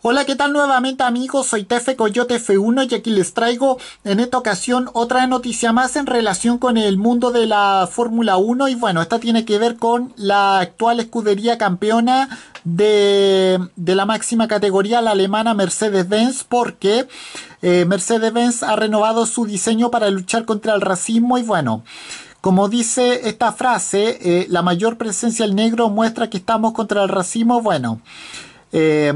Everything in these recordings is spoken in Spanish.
Hola, ¿qué tal nuevamente amigos? Soy Tefe Coyote F1 y aquí les traigo en esta ocasión otra noticia más en relación con el mundo de la Fórmula 1 y bueno, esta tiene que ver con la actual escudería campeona de, la máxima categoría, la alemana Mercedes-Benz, porque eh, Mercedes-Benz ha renovado su diseño para luchar contra el racismo y bueno. Como dice esta frase, eh, la mayor presencia del negro muestra que estamos contra el racismo. Bueno, eh,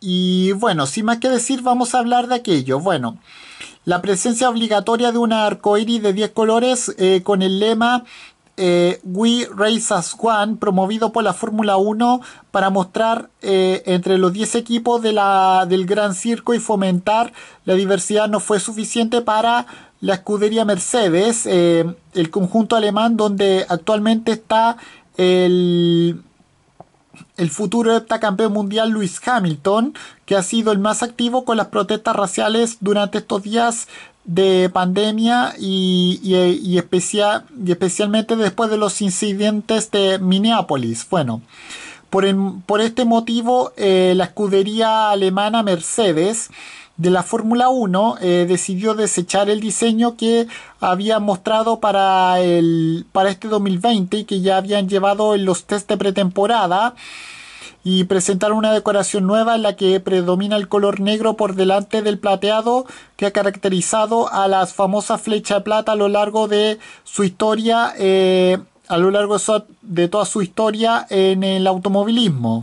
y bueno, sin más que decir, vamos a hablar de aquello. Bueno, la presencia obligatoria de una arcoíris de 10 colores eh, con el lema eh, We Race as One, promovido por la Fórmula 1 para mostrar eh, entre los 10 equipos de la, del Gran Circo y fomentar la diversidad, no fue suficiente para la escudería Mercedes, el conjunto alemán donde actualmente está el el futuro heptacampeón mundial Luis Hamilton, que ha sido el más activo con las protestas raciales durante estos días de pandemia y, y, especialmente después de los incidentes de Minneapolis. Bueno, por, este motivo, eh, la escudería alemana Mercedes de la Fórmula 1 eh, decidió desechar el diseño que había mostrado para, el, para este 2020 y que ya habían llevado en los test de pretemporada y presentaron una decoración nueva en la que predomina el color negro por delante del plateado que ha caracterizado a las famosas flechas de plata a lo largo de su historia, eh, a lo largo de toda su historia en el automovilismo.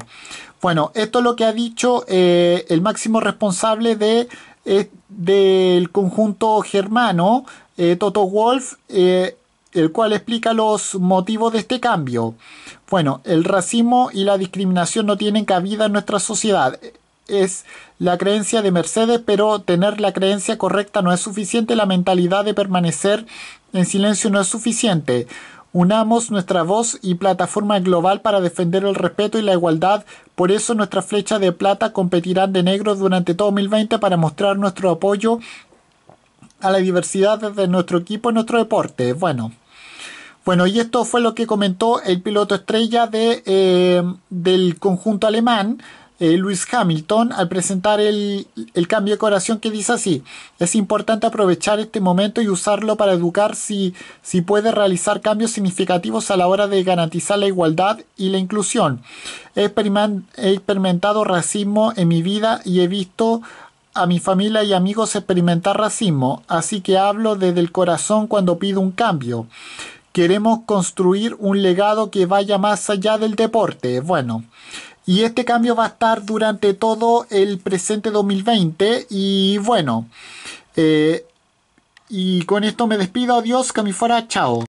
Bueno, esto es lo que ha dicho eh, el máximo responsable de, eh, del conjunto germano, eh, Toto Wolf, el cual explica los motivos de este cambio. Bueno, el racismo y la discriminación no tienen cabida en nuestra sociedad. Es la creencia de Mercedes, pero tener la creencia correcta no es suficiente, la mentalidad de permanecer en silencio no es suficiente. Unamos nuestra voz y plataforma global para defender el respeto y la igualdad. Por eso nuestras flechas de plata competirán de negro durante todo 2020 para mostrar nuestro apoyo a la diversidad desde nuestro equipo en nuestro deporte. Bueno. Bueno, y esto fue lo que comentó el piloto estrella de, eh, del conjunto alemán. Eh, Luis Hamilton al presentar el, cambio de corazón, que dice así, es importante aprovechar este momento y usarlo para educar si, si puede realizar cambios significativos a la hora de garantizar la igualdad y la inclusión. he experimentado racismo en mi vida y he visto a mi familia y amigos experimentar racismo, así que hablo desde el corazón cuando pido un cambio. Queremos construir un legado que vaya más allá del deporte. Bueno, y este cambio va a estar durante todo el presente 2020. Y bueno, eh, y con esto me despido. Adiós, que fuera. Chao.